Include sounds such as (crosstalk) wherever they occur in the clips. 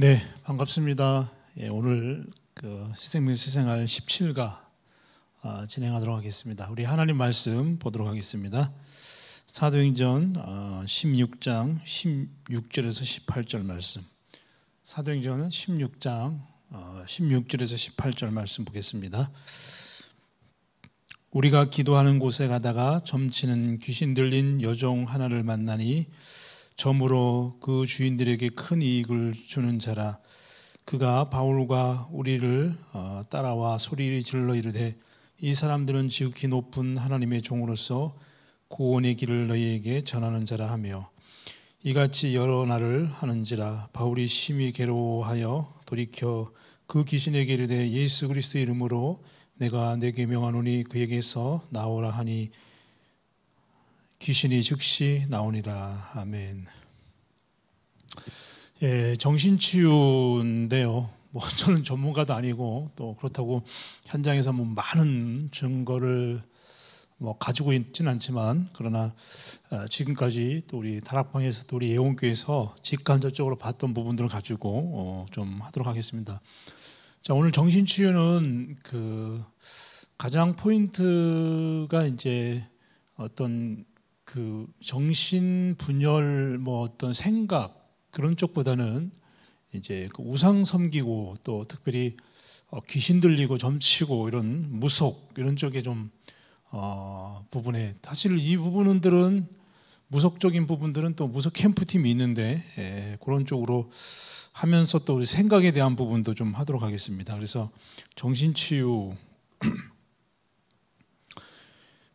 네, 반갑습니다. 예, 오늘 그 시생명 시생활 17가 어, 아, 진행하도록 하겠습니다. 우리 하나님 말씀 보도록 하겠습니다. 사도행전 어, 아, 16장 16절에서 18절 말씀. 사도행전은 16장 어, 16절에서 18절 말씀 보겠습니다. 우리가 기도하는 곳에 가다가 점치는 귀신 들린 여종 하나를 만나니 점으로 그 주인들에게 큰 이익을 주는 자라 그가 바울과 우리를 어, 따라와 소리를 질러 이르되 이 사람들은 지극히 높은 하나님의 종으로서 고원의 길을 너희에게 전하는 자라 하며 이같이 여러 날을 하는지라 바울이 심히 괴로워하여 돌이켜 그 귀신에게 이르되 예수 그리스도 이름으로 내가 내게 명하노니 그에게서 나오라 하니 귀신이 즉시 나오니라. 아멘. 예, 정신치유인데요. 뭐 (laughs) 저는 전문가도 아니고 또 그렇다고 현장에서 뭐 많은 증거를 뭐 가지고 있지는 않지만 그러나 어, 지금까지 또 우리 다락방에서 또 우리 예원교에서 직간접적으로 봤던 부분들을 가지고 어좀 하도록 하겠습니다. 자 오늘 정신치유는 그 가장 포인트가 이제 어떤 그 정신 분열 뭐 어떤 생각 그런 쪽보다는 이제 그 우상 섬기고 또 특별히 어, 귀신 들리고 점치고 이런 무속 이런 쪽에 좀 어, 부분에 사실 이 부분들은 무속적인 부분들은 또 무속 캠프 팀이 있는데 예, 그런 쪽으로 하면서 또 우리 생각에 대한 부분도 좀 하도록 하겠습니다. 그래서 정신 치유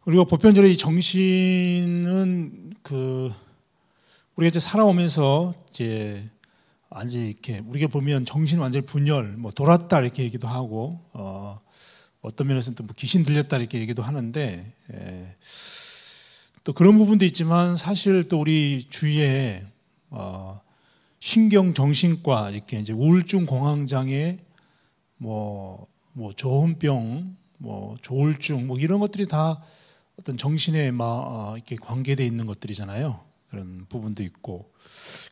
그리고 보편적으로 이 정신은 그 우리가 이제 살아오면서 이제 완전히 이렇게 우리가 보면 정신 완전히 분열, 뭐 돌았다 이렇게 얘기도 하고 어, 어떤 면에서는 또뭐 귀신 들렸다 이렇게 얘기도 하는데 예, 또 그런 부분도 있지만 사실 또 우리 주위에 어, 신경 정신과 이렇게 이제 우울증 공황장애 뭐 뭐 조현병 뭐 조울증 뭐, 뭐, 뭐 이런 것들이 다 어떤 정신에 막 어, 이렇게 관계돼 있는 것들이잖아요. 그런 부분도 있고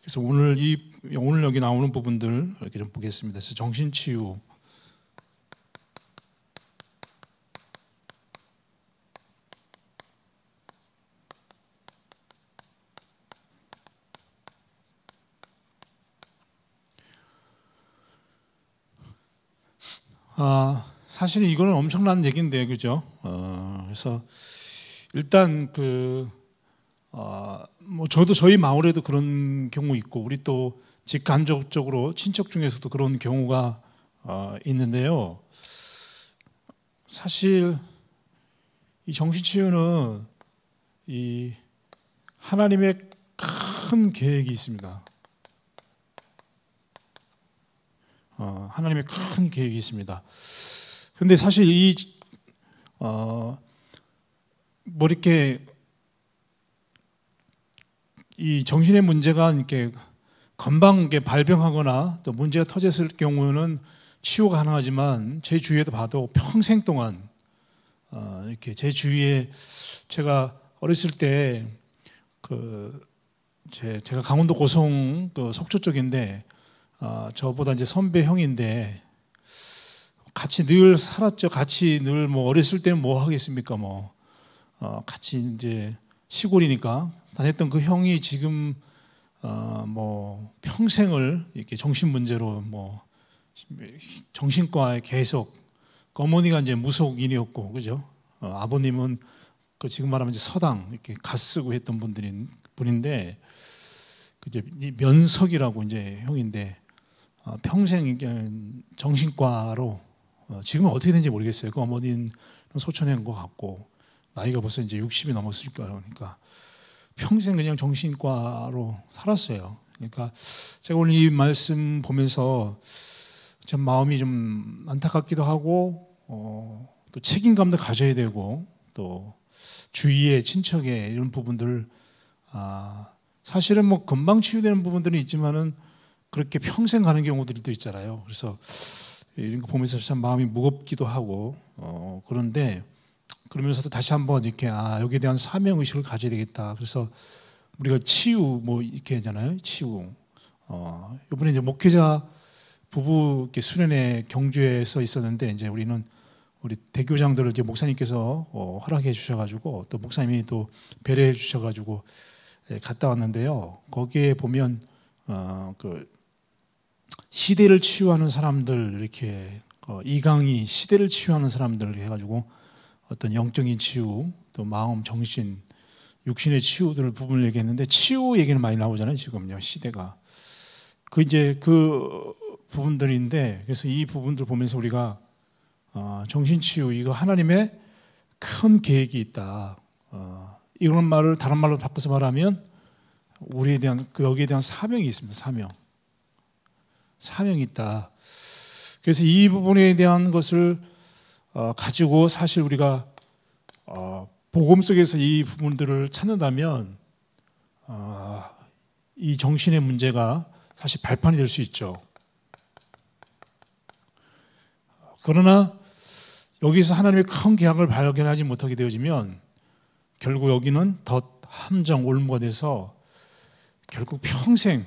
그래서 오늘 이 오늘 여기 나오는 부분들 이렇게 좀 보겠습니다. 그래서 정신 치유 아, 사실 이거는 엄청난 얘기데 그죠? 어, 그래서 일단 그 어, 뭐 저도 저희 마을에도 그런 경우 있고 우리 또 직간접적으로 친척 중에서도 그런 경우가 어, 있는데요. 사실 이 정신치유는 이 하나님의 큰 계획이 있습니다. 어, 하나님의 큰 계획이 있습니다. 근데 사실 이 어, 뭐 이렇게 이 정신의 문제가 이렇게 건방 게 발병하거나 또 문제가 터졌을 경우는 치유가 가능하지만 제 주위에도 봐도 평생 동안 어, 이렇게 제 주위에 제가 어렸을 때 그 제, 제가 강원도 고성 그 속초 쪽인데 어, 저보다 이제 선배 형인데 같이 늘 살았죠. 같이 늘 뭐 어렸을 때는 뭐 하겠습니까? 뭐 어, 같이 이제 시골이니까 다녔던 그 형이 지금 어, 뭐 평생을 이렇게 정신 문제로 뭐 정신과에 계속 어머니가 이제 무속인이었고 그죠? 어, 아버님은 그 지금 말하면 이제 서당 이렇게 가 쓰고 했던 분들인 분인데 그 이제 면석이라고 이제 형인데 어, 평생 정신과로 어, 지금 어떻게 된지 모르겠어요. 그 어머니는 소천인 것 같고 나이가 벌써 이제 60이 넘었을 거예요. 그러니까 평생 그냥 정신과로 살았어요. 그러니까 제가 오늘 이 말씀 보면서 참 마음이 좀 안타깝기도 하고 어, 또 책임감도 가져야 되고 또 주위의 친척의 이런 부분들 아, 사실은 뭐 금방 치유되는 부분들은 있지만은 그렇게 평생 가는 경우들도 있잖아요. 그래서 이런 거 보면서 참 마음이 무겁기도 하고 어, 그런데 그러면서도 다시 한번 이렇게 아 여기에 대한 사명 의식을 가져야 되겠다. 그래서 우리가 치유 뭐 이렇게 하잖아요. 치유. 어 이번에 이제 목회자 부부 수련회 경주에서 있었는데 이제 우리는 우리 대교장들을 이제 목사님께서 어, 허락해 주셔가지고 또 목사님이 또 배려해 주셔가지고 예, 갔다 왔는데요. 거기에 보면 어, 그 시대를 치유하는 사람들 이렇게 어, 이강이 시대를 치유하는 사람들 해가지고 어떤 영적인 치유, 또 마음, 정신, 육신의 치유들을 부분을 얘기했는데 치유 얘기는 많이 나오잖아요 지금요 시대가 그 이제 그 부분들인데 그래서 이 부분들 보면서 우리가 어, 정신 치유 이거 하나님의 큰 계획이 있다 어, 이런 말을 다른 말로 바꿔서 말하면 우리에 대한 그 여기에 대한 사명이 있습니다 사명 사명이 있다 그래서 이 부분에 대한 것을 어, 가지고 사실 우리가 어, 복음 속에서 이 부분들을 찾는다면 어, 이 정신의 문제가 사실 발판이 될 수 있죠. 그러나 여기서 하나님의 큰 계약을 발견하지 못하게 되어지면 결국 여기는 덧 함정 올무가 돼서 결국 평생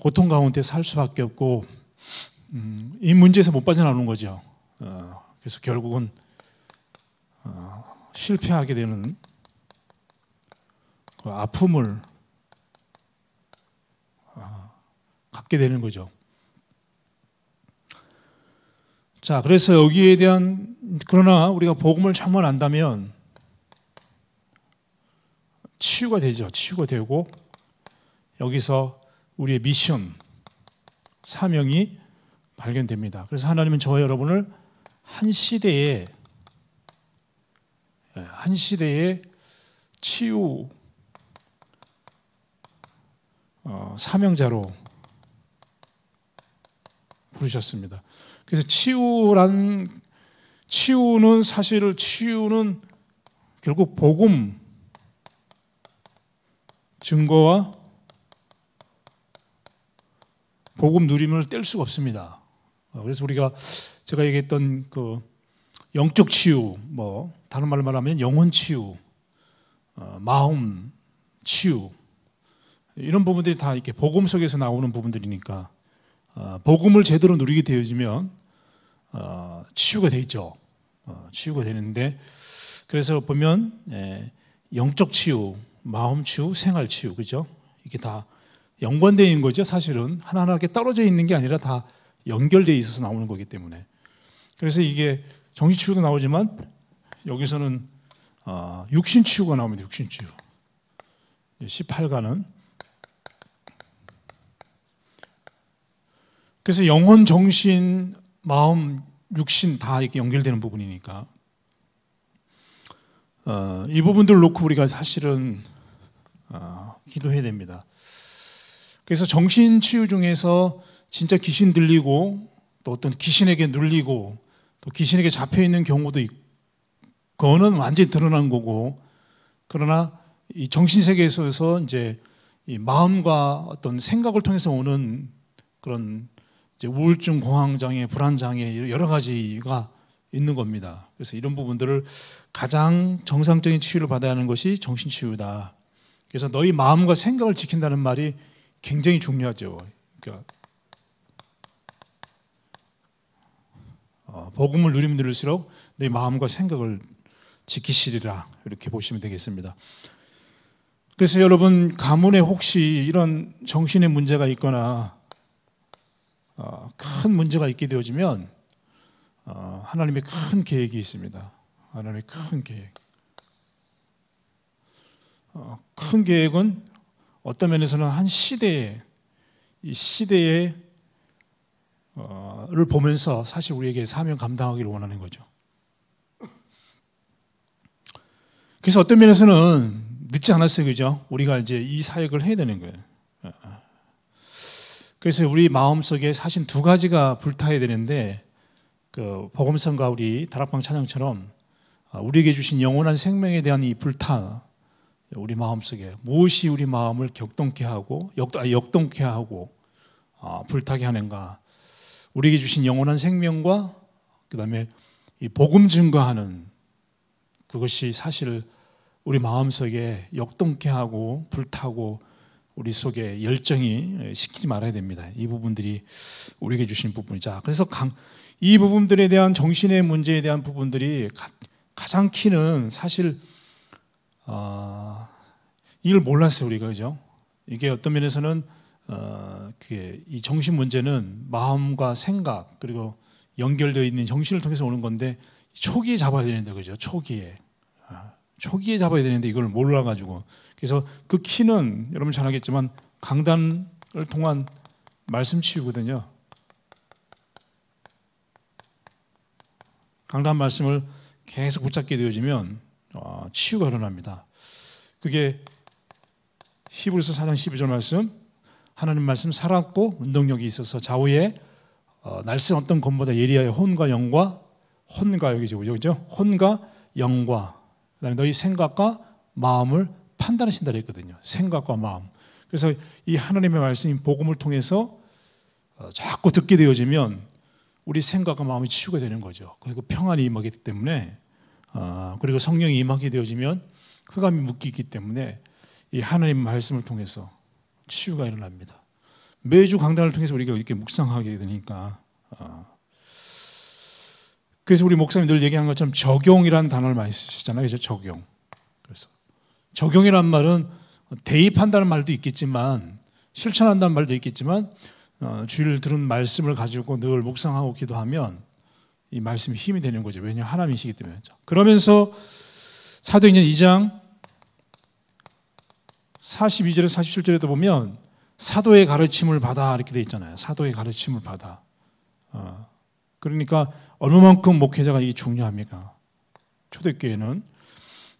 고통 가운데 살 수밖에 없고 음, 이 문제에서 못 빠져나오는 거죠. 어, 그래서 결국은 어, 실패하게 되는 그 아픔을 어, 갖게 되는 거죠. 자, 그래서 여기에 대한 그러나 우리가 복음을 정말 안다면 치유가 되죠. 치유가 되고 여기서 우리의 미션, 사명이 발견됩니다. 그래서 하나님은 저와 여러분을 한 시대에 예, 한 시대의 치유 어, 사명자로 부르셨습니다. 그래서 치유란 치유는 사실을 치유는 결국 복음 증거와 복음 누림을 뗄 수가 없습니다. 어, 그래서 우리가 제가 얘기했던 그 영적 치유, 뭐 다른 말로 말하면 영혼 치유, 어, 마음 치유 이런 부분들이 다 이렇게 복음 속에서 나오는 부분들이니까 어, 복음을 제대로 누리게 되어지면 어, 치유가 되죠. 어, 치유가 되는데 그래서 보면 예, 영적 치유, 마음 치유, 생활 치유, 그죠? 이게 다 연관되어 있는 거죠. 사실은 하나하나게 떨어져 있는 게 아니라 다 연결되어 있어서 나오는 거기 때문에 그래서 이게 정신치유도 나오지만 여기서는 어, 아, 육신치유가 나옵니다. 육신치유 18가는 예, 그래서 영혼, 정신, 마음, 육신 다 이렇게 연결되는 부분이니까 어, 이 부분들 놓고 우리가 사실은 어, 기도해야 됩니다. 그래서 정신치유 중에서 진짜 귀신 들리고 또 어떤 귀신에게 눌리고 또 귀신에게 잡혀 있는 경우도 있고 그거는 완전히 드러난 거고 그러나 이 정신 세계에서 이제 이 마음과 어떤 생각을 통해서 오는 그런 우울증, 공황 장애, 불안 장애 여러 가지가 있는 겁니다. 그래서 이런 부분들을 가장 정상적인 치유를 받아야 하는 것이 정신 치유다. 그래서 너희 마음과 생각을 지킨다는 말이 굉장히 중요하죠. 그러니까 어, 복음을 누리면 누릴수록 내 마음과 생각을 지키시리라 이렇게 보시면 되겠습니다. 그래서 여러분 가문에 혹시 이런 정신의 문제가 있거나 어, 큰 문제가 있게 되어지면 어, 하나님의 큰 계획이 있습니다. 하나님의 큰 계획. 어, 큰 계획은 어떤 면에서는 한 시대의 이 시대의 어, 를 보면서 사실 우리에게 사명 감당하기를 원하는 거죠. 그래서 어떤 면에서는 늦지 않았어요, 그죠? 우리가 이제 이 사역을 해야 되는 거예요. 어, 어. 그래서 우리 마음 속에 사실 두 가지가 불타야 되는데, 그 복음성과 우리 다락방 찬양처럼 우리에게 주신 영원한 생명에 대한 이 불타, 우리 마음속에 무엇이 우리 마음을 격동케 하고 아, 역동, 케 하고 아, 불타게 하는가 우리에게 주신 영원한 생명과 그 다음에 이 복음 증거하는 그것이 사실 우리 마음속에 역동케 하고 불타고 우리 속에 열정이 시키지 말아야 됩니다. 이 부분들이 우리에게 주신 부분이자 그래서 강, 이 부분들에 대한 정신의 문제에 대한 부분들이 가, 가장 키는 사실 어, 이걸 몰랐어요 우리가 그죠? 이게 어떤 면에서는 어, 그게 이 정신 문제는 마음과 생각 그리고 연결되어 있는 정신을 통해서 오는 건데 초기에 잡아야 되는데 그죠? 초기에 아, 초기에 잡아야 되는데 이걸 몰라가지고 그래서 그 키는 여러분 잘 알겠지만 강단을 통한 말씀 치유거든요. 강단 말씀을 계속 붙잡게 되어지면 어, 치유가 일어납니다. 그게 히브리서 4장 12절 말씀 하나님 말씀 살았고 운동력이 있어서 좌우에 어, 날쌘 어떤 검보다 예리하여 혼과 영과 혼과 여기죠 그죠 혼과 영과 그다음에 너희 생각과 마음을 판단하신다 그랬거든요 생각과 마음 그래서 이 하나님의 말씀인 복음을 통해서 어, 자꾸 듣게 되어지면 우리 생각과 마음이 치유가 되는 거죠 그리고 평안이 임하기 때문에 아, 그리고 성령이 임하게 되어지면 흑암이 묶이기 때문에 이 하나님 말씀을 통해서 치유가 일어납니다. 매주 강단을 통해서 우리가 이렇게 묵상하게 되니까 아. 그래서 우리 목사님 늘얘기하 것처럼 적용이라는 단어를 많이 쓰시잖아요. 그죠? 적용. 그래서 적용이란 말은 대입한다는 말도 있겠지만 실천한다는 말도 있겠지만 어, 주일 들은 말씀을 가지고 늘 묵상하고 기도하면 이 말씀이 힘이 되는 거죠. 왜냐 하나님이시기 때문에 그렇죠? 그러면서 사도행전 2장 42절에 47절에도 보면 사도의 가르침을 받아 이렇게 돼 있잖아요. 사도의 가르침을 받아. 어. 그러니까 얼마만큼 목회자가 이게 중요합니까? 초대교회는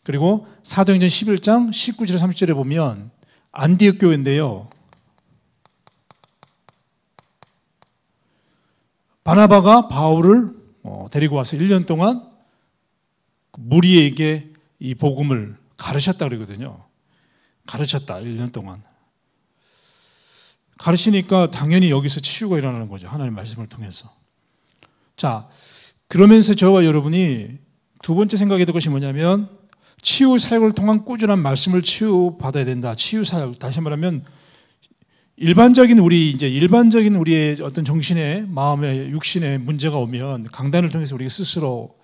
그리고 사도행전 11장 19절 30절에 보면 안디옥 교회인데요. 바나바가 바울을 어, 데리고 와서 1년 동안 그 무리에게 이 복음을 가르쳤다 그러거든요. 가르쳤다, 1년 동안. 가르치니까 당연히 여기서 치유가 일어나는 거죠. 하나님 말씀을 통해서. 자, 그러면서 저와 여러분이 두 번째 생각이 될 것이 뭐냐면 치유 사역을 통한 꾸준한 말씀을 치유받아야 된다. 치유 사역, 다시 말하면 일반적인 우리 이제 일반적인 우리의 어떤 정신의 마음의 육신의 문제가 오면 강단을 통해서 우리가 스스로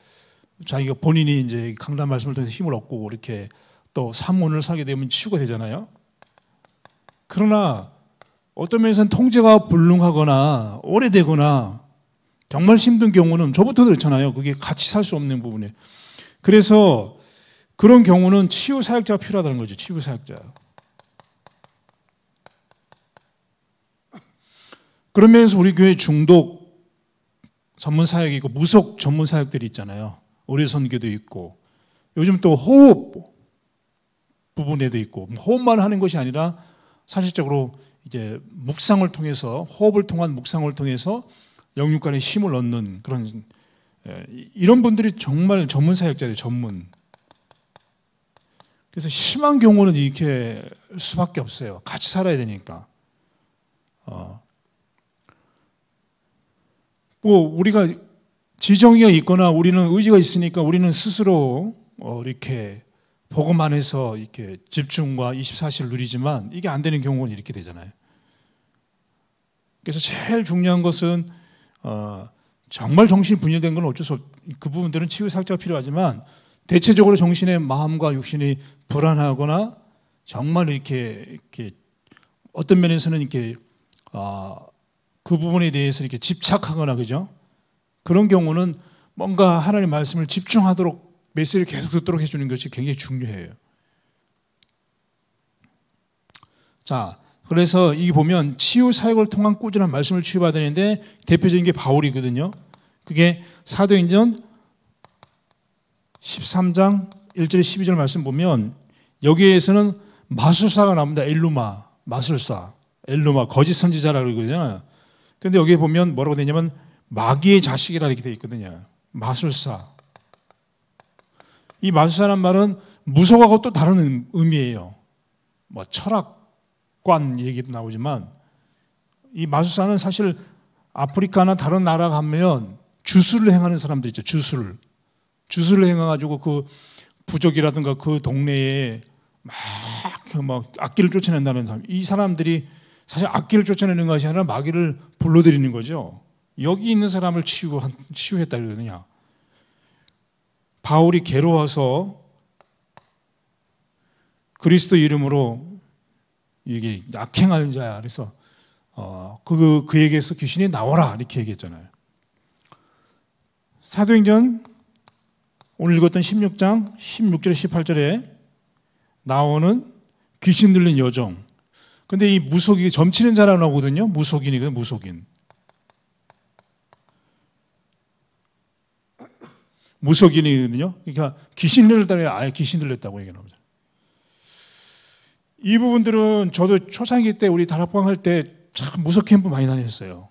자기가 본인이 이제 강단 말씀을 통해서 힘을 얻고 이렇게 또 사문을 사게 되면 치유가 되잖아요. 그러나 어떤 면에서는 통제가 불능하거나 오래되거나 정말 힘든 경우는 저부터 그렇잖아요. 그게 같이 살 수 없는 부분에. 그래서 그런 경우는 치유 사역자가 필요하다는 거죠. 치유 사역자. 그런 면에서 우리 교회 중독 전문 사역이고 무속 전문 사역들이 있잖아요. 의리 선교도 있고 요즘 또 호흡 부분에도 있고 호흡만 하는 것이 아니라 사실적으로 이제 묵상을 통해서 호흡을 통한 묵상을 통해서 영육간에 힘을 얻는 그런 예, 이런 분들이 정말 전문 사역자들 전문. 그래서 심한 경우는 이렇게 수밖에 없어요. 같이 살아야 되니까. 어, 뭐 우리가 지정이가 있거나 우리는 의지가 있으니까 우리는 스스로 어, 이렇게 복음 안에서 이렇게 집중과 24시를 누리지만 이게 안 되는 경우는 이렇게 되잖아요. 그래서 제일 중요한 것은 어, 정말 정신이 분열된 건 어쩔 수 없, 그 부분들은 치유 살짝 필요하지만 대체적으로 정신의 마음과 육신이 불안하거나 정말 이렇게, 이렇게 어떤 면에서는 이렇게 어, 그 부분에 대해서 이렇게 집착하거나 그죠? 그런 경우는 뭔가 하나님 말씀을 집중하도록 메시지를 계속 듣도록 해주는 것이 굉장히 중요해요. 자, 그래서 이게 보면 치유 사역을 통한 꾸준한 말씀을 치유받는데 대표적인 게 바울이거든요. 그게 사도행전 13장 1절 12절 말씀 보면 여기에서는 마술사가 나옵니다. 엘루마, 마술사. 엘루마, 거짓 선지자라고 그러잖아요. 그런데 여기 보면 뭐라고 되냐면 마귀의 자식이라 이렇게 돼 있거든요. 마술사. 이 마술사란 말은 무속하고 또 다른 의미예요. 뭐 철학관 얘기도 나오지만 이 마술사는 사실 아프리카나 다른 나라 가면 주술을 행하는 사람들 있죠. 주술. 을 주술을 행해가지고 그 부족이라든가 그 동네에 막, 막 악기를 쫓아낸다는 사람. 이 사람들이 사실 악기를 쫓아내는 것이 아니라 마귀를 불러들이는 거죠. 여기 있는 사람을 치유 치유했다 그러느냐. 바울이 괴로워서 그리스도 이름으로 이게 약행하는 자야. 그래서 어, 그 그에게서 귀신이 나와라 이렇게 얘기했잖아요. 사도행전 오늘 읽었던 16장 16절 18절에 나오는 귀신 들린 여정 근데 이 무속이 점치는 자라고 나거든요 무속인이거든요. 무속인. 무속인이거든요. 그러니까 귀신 들렸다 아예 귀신 들렸다고 얘기합니다. 이 부분들은 저도 초창기 때 우리 다락방 할 때 참 무속 캠프 많이 다녔어요.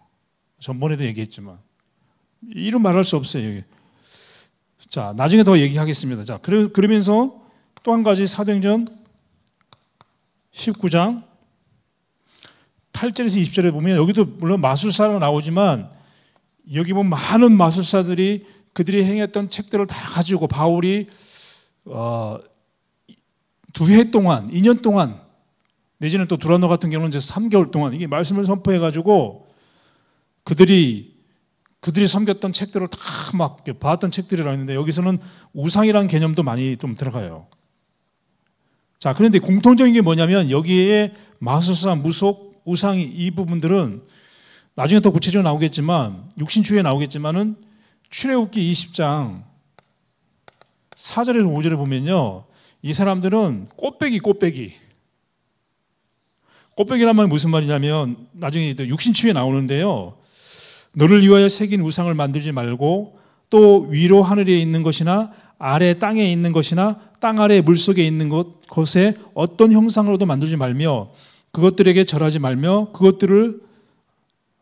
전번에도 얘기했지만 이름 말할 수 없어요. 여기. 자, 나중에 더 얘기하겠습니다. 자, 그러, 면서 또 한 가지 사도행전 19장 8절에서 20절에 보면 여기도 물론 마술사로 나오지만 여기 보면 많은 마술사들이 그들이 행했던 책들을 다 가지고 바울이 어, 두해 동안, 2년 동안 내지는 또 두라노 같은 경우는 이제 3개월 동안 이게 말씀을 선포해 가지고 그들이 그들이 섬겼던 책들을 다막 봤던 책들이라 했는데 여기서는 우상이라는 개념도 많이 좀 들어가요. 자, 그런데 공통적인 게 뭐냐면 여기에 마술사, 무속, 우상 이 부분들은 나중에 더 구체적으로 나오겠지만 육신주의에 나오겠지만은 출애굽기 20장 4절에서 5절에 보면요. 이 사람들은 꽃배기 꽃배기 꽃배기란 말이 무슨 말이냐면 나중에 육신추유에 나오는데요. 너를 위하여 새긴 우상을 만들지 말고 또 위로 하늘에 있는 것이나 아래 땅에 있는 것이나 땅 아래 물속에 있는 것, 것에 어떤 형상으로도 만들지 말며 그것들에게 절하지 말며 그것들을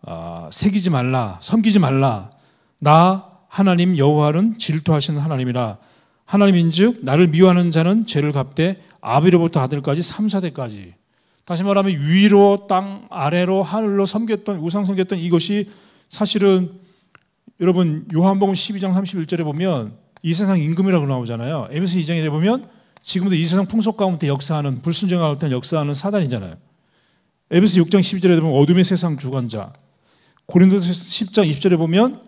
아, 새기지 말라, 섬기지 말라. 나 하나님 여호와는 질투하시는 하나님이라. 하나님인즉 나를 미워하는 자는 죄를 갚되 아비로부터 아들까지 삼사대까지. 다시 말하면 위로 땅 아래로 하늘로 섬겼던 우상 섬겼던 이것이 사실은 여러분 요한복음 12장 31절에 보면 이 세상 임금이라고 나오잖아요. 에베소 2장에 보면 지금도 이 세상 풍속 가운데 역사하는 불순정 가운데 역사하는 사단이잖아요. 에베소 6장 12절에 보면 어둠의 세상 주관자. 고린도서 10장 20절에 보면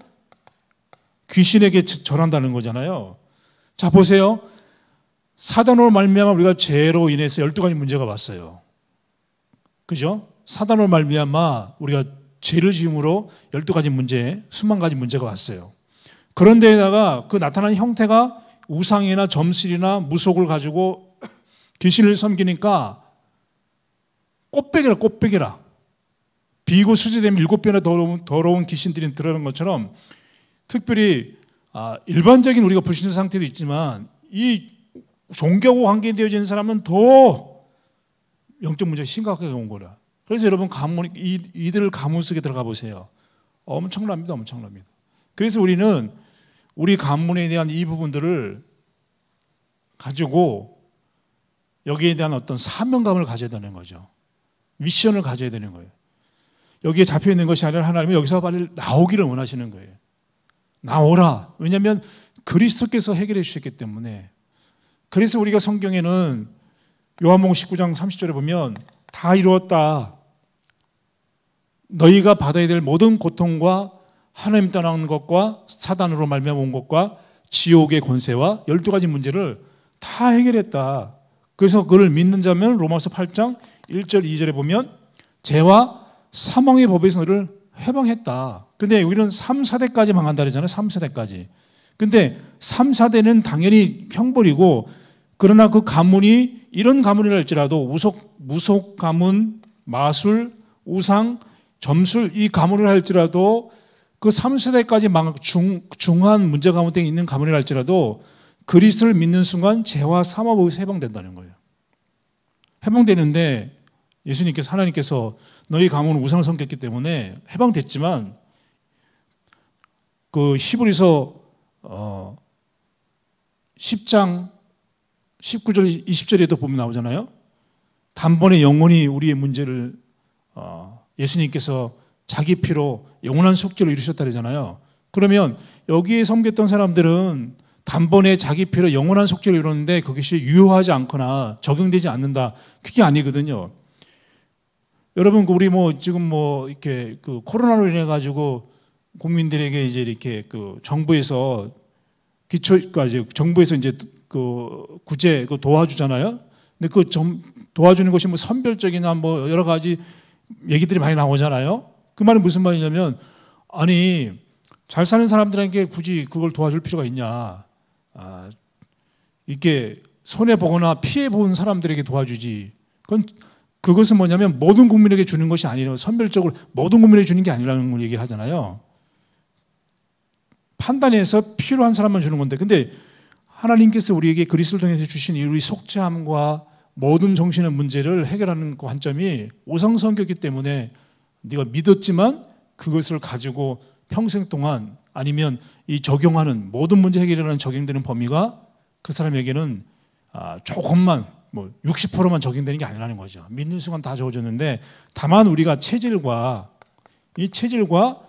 귀신에게 절한다는 거잖아요. 자 보세요. 사단으로 말미암아 우리가 죄로 인해서 열두 가지 문제가 왔어요. 그죠? 사단으로 말미암아 우리가 죄를 지음으로 열두 가지 문제, 수만 가지 문제가 왔어요. 그런데다가그 나타난 형태가 우상이나 점실이나 무속을 가지고 귀신을 섬기니까 꽃배기라 꽃배기라. 비고 수지되면 일곱 배나 더러운, 더러운 귀신들이 들어가는 것처럼 특별히 아, 일반적인 우리가 불신 상태도 있지만 이종교고 관계되어 있 사람은 더 영적 문제가 심각하게 온 거라. 그래서 여러분 가문, 이, 이들 가문 속에 들어가 보세요. 엄청납니다. 엄청납니다. 그래서 우리는 우리 가문에 대한 이 부분들을 가지고 여기에 대한 어떤 사명감을 가져야 되는 거죠. 미션을 가져야 되는 거예요. 여기에 잡혀 있는 것이 아니라 하나님은 여기서 빨리 나오기를 원하시는 거예요. 나오라. 왜냐하면 그리스도께서 해결해 주셨기 때문에. 그래서 우리가 성경에는 요한복음 19장 30절에 보면 다 이루었다. 너희가 받아야 될 모든 고통과 하나님 떠나 것과 사단으로 말미암아 온 것과 지옥의 권세와 열두 가지 문제를 다 해결했다. 그래서 그를 믿는 자면 로마서 8장 1절, 2절에 보면 죄와 사망의 법에서 너를 해방했다. 근데 우리는 3, 4대까지 망한다 그러잖아요. 3, 4대까지. 근데 3, 4대는 당연히 형벌이고 그러나 그 가문이 이런 가문이랄지라도 우속, 무속 가문, 마술, 우상, 점술 이 가문을 할지라도 그 3세대까지 망, 중, 중한 문제 가문 등 있는 가문을 할지라도 그리스를 믿는 순간 죄와 사마법에서 해방된다는 거예요. 해방되는데 예수님께서 하나님께서 너희 가문 우상을 섬겼기 때문에 해방됐지만 그 히브리서 어 10장 19절 20절에도 보면 나오잖아요. 단번에 영원히 우리의 문제를 어 예수님께서 자기 피로 영원한 속죄를 이루셨다 그러잖아요. 그러면 여기에 섬겼던 사람들은 단번에 자기 피로 영원한 속죄를 이루는데 그것이 유효하지 않거나 적용되지 않는다. 그게 아니거든요. 여러분 그 우리 뭐 지금 뭐 이렇게 그 코로나로 인해 가지고 국민들에게 이제 이렇게 그 정부에서 기초까지 그러니까 정부에서 이제 그 구제 그 도와주잖아요. 근데 그좀 도와주는 것이 뭐 선별적이나 뭐 여러 가지 얘기들이 많이 나오잖아요. 그 말이 무슨 말이냐면 아니 잘 사는 사람들에게 굳이 그걸 도와줄 필요가 있냐. 아, 이게 손해 보거나 피해 본 사람들에게 도와주지. 그건 그것은 뭐냐면 모든 국민에게 주는 것이 아니라 선별적으로 모든 국민에게 주는 게 아니라는 걸 얘기하잖아요. 판단해서 필요한 사람만 주는 건데 근데 하나님께서 우리에게 그리스도를 통해서 주신 우리 속죄함과 모든 정신의 문제를 해결하는 그 관점이 우상성격이기 때문에 네가 믿었지만 그것을 가지고 평생 동안 아니면 이 적용하는 모든 문제 해결이라는 적용되는 범위가 그 사람에게는 아, 조금만 뭐 60%만 적용되는 게 아니라는 거죠. 믿는 순간 다적어졌는데 다만 우리가 체질과 이 체질과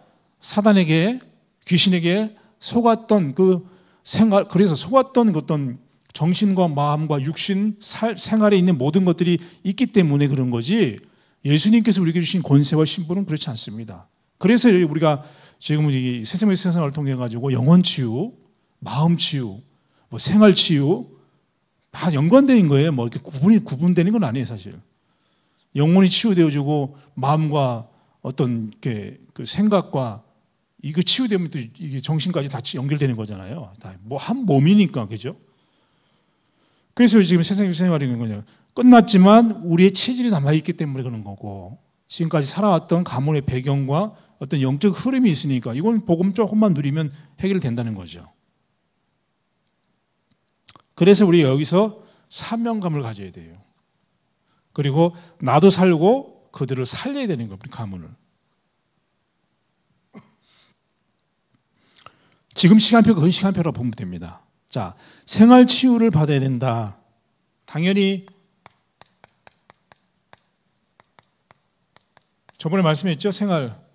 사단에게 귀신에게 속았던 그 생활 그래서 속았던 그 어떤 정신과 마음과 육신 살, 생활에 있는 모든 것들이 있기 때문에 그런 거지 예수님께서 우리에게 주신 권세와 신분은 그렇지 않습니다. 그래서 우리가 지금 이 세상의 세상을 통해 가지고 영혼 치유, 마음 치유, 뭐 생활 치유, 다 연관된 거예요. 뭐 이렇게 구분이 구분되는 건 아니에요, 사실. 영혼이 치유되어지고 마음과 어떤 이렇게 그 생각과 이거 치유되면 또 이게 정신까지 다 연결되는 거잖아요. 다 뭐 한 몸이니까 그죠? 그래서 지금 세상 생활이 거냐. 끝났지만 우리의 체질이 남아있기 때문에 그런 거고 지금까지 살아왔던 가문의 배경과 어떤 영적 흐름이 있으니까 이건 복음 조금만 누리면 해결된다는 거죠. 그래서 우리 여기서 사명감을 가져야 돼요. 그리고 나도 살고 그들을 살려야 되는 겁니다. 가문을. 지금 시간표그시간표라 보면 됩니다. 자, 생활 치유를 받아야 된다. 당연히 저번에 말씀했죠. 생활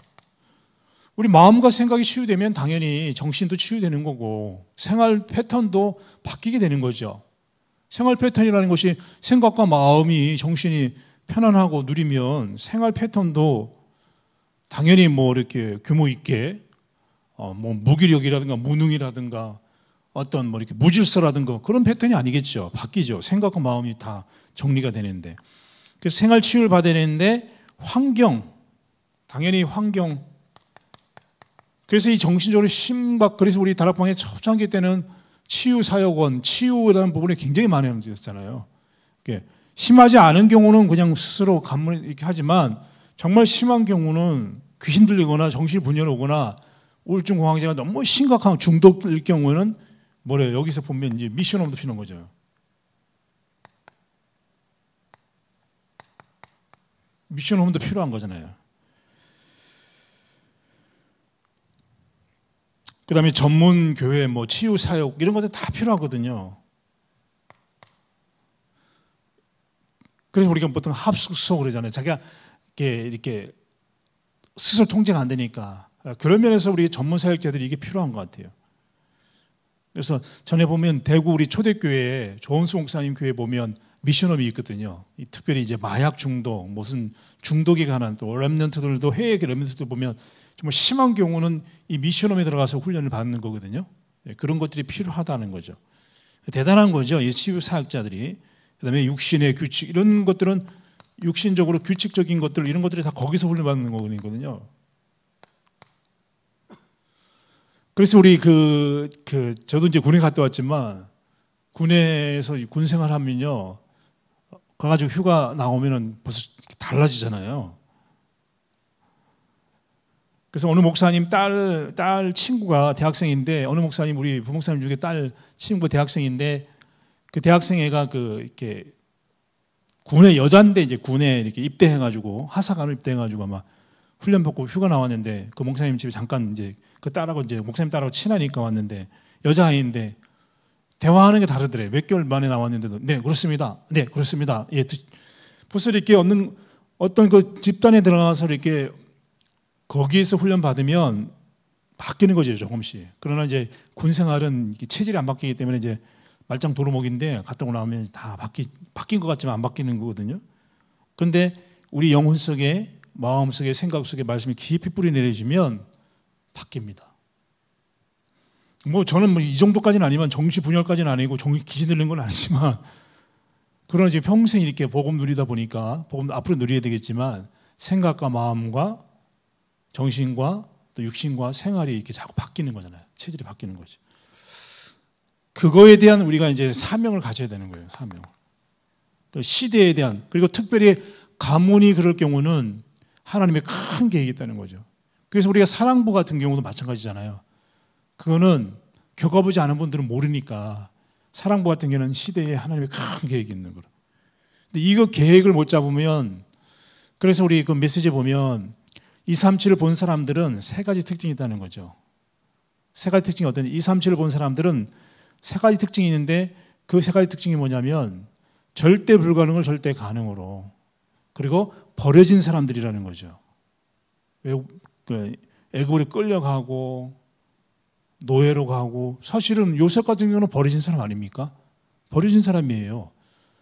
우리 마음과 생각이 치유되면 당연히 정신도 치유되는 거고 생활 패턴도 바뀌게 되는 거죠. 생활 패턴이라는 것이 생각과 마음이 정신이 편안하고 누리면 생활 패턴도 당연히 뭐 이렇게 규모 있게 어뭐 무기력이라든가 무능이라든가 어떤 뭐 이렇게 무질서라든가 그런 패턴이 아니겠죠. 바뀌죠. 생각과 마음이 다 정리가 되는데. 그래서 생활 치유를 받아야 되는데 환경 당연히 환경 그래서 이 정신적으로 심박 그래서 우리 다락방의 초창기 때는 치유사역원, 치유라는 부분이 굉장히 많이 움직잖아요 심하지 않은 경우는 그냥 스스로 감문 이렇게 하지만 정말 심한 경우는 귀신 들리거나 정신 분열 오거나 우울증 공황제가 너무 심각한 중독일 경우에는 뭐래요? 여기서 보면 이제 미션 홈도 피는 거죠. 미션 홈도 필요한 거잖아요. 그다음에 전문 교회 뭐 치유 사역 이런 것들 다 필요하거든요. 그래서 우리가 보통 합숙소 그러잖아요. 자기가 이렇게, 이렇게 스스로 통제가 안 되니까 그런 면에서 우리 전문 사역자들이 이게 필요한 것 같아요. 그래서 전에 보면 대구 우리 초대교회에 조원수 목사님 교회 보면 미션업이 있거든요. 특별히 이제 마약 중독, 무슨 중독에 관한 또 렘넌트들도 해외 렘넌트들 보면 정말 심한 경우는 이 미션홈에 들어가서 훈련을 받는 거거든요. 예, 그런 것들이 필요하다는 거죠. 대단한 거죠. 이 치유 사역자들이 그다음에 육신의 규칙 이런 것들은 육신적으로 규칙적인 것들 이런 것들이 다 거기서 훈련 받는 거거든요. 그래서 우리 그, 그 저도 이제 군에 갔다 왔지만 군에서 군 생활하면요. 가가지고 휴가 나오면은 벌써 달라지잖아요. 그래서 어느 목사님 딸, 딸 친구가 대학생인데 어느 목사님 우리 부목사님 중에 딸 친구 대학생인데 그 대학생 애가 그 이렇게 군에 여잔데 이제 군에 이렇게 입대해가지고 하사관을 입대해가지고 아마 훈련 받고 휴가 나왔는데 그 목사님 집에 잠깐 이제 그 딸하고 이제 목사님 딸하고 친하니까 왔는데 여자아이인데 대화하는 게 다르더래 몇 개월 만에 나왔는데도 네 그렇습니다 네 그렇습니다 예 벌써 이렇게 없는 어떤 그 집단에 들어가서 이렇게 거기에서 훈련 받으면 바뀌는 거죠 조금씩. 그러나 이제 군 생활은 체질이 안 바뀌기 때문에 이제 말짱 도루묵인데 갔다 오고 나면 다 바뀌 바뀐 것 같지만 안 바뀌는 거거든요. 그런데 우리 영혼 속에 마음 속에 생각 속에 말씀이 깊이 뿌리 내려지면 바뀝니다. 뭐 저는 뭐 이 정도까지는 아니면 정치 분열까지는 아니고 정 기신 들는 건 아니지만 (laughs) 그러나 이제 평생 이렇게 복음 누리다 보니까 복음 앞으로 누려야 되겠지만 생각과 마음과 정신과 또 육신과 생활이 이렇게 자꾸 바뀌는 거잖아요. 체질이 바뀌는 거죠. 그거에 대한 우리가 이제 사명을 가져야 되는 거예요. 사명. 또 시대에 대한 그리고 특별히 가문이 그럴 경우는 하나님의 큰 계획이 있다는 거죠. 그래서 우리가 사랑부 같은 경우도 마찬가지잖아요. 그거는 겪어보지 않은 분들은 모르니까 사랑부 같은 경우는 시대에 하나님의 큰 계획이 있는 거로. 근데 이거 계획을 못 잡으면 그래서 우리 그 메시지 보면 237을 본 사람들은 세 가지 특징이 있다는 거죠. 세 가지 특징이 어떤 237을 본 사람들은 세 가지 특징이 있는데 그 세 가지 특징이 뭐냐면 절대 불가능을 절대 가능으로 그리고 버려진 사람들이라는 거죠. 그 애굽으로 끌려가고 노예로 가고 사실은 요셉 같은 경우는 버려진 사람 아닙니까? 버려진 사람이에요.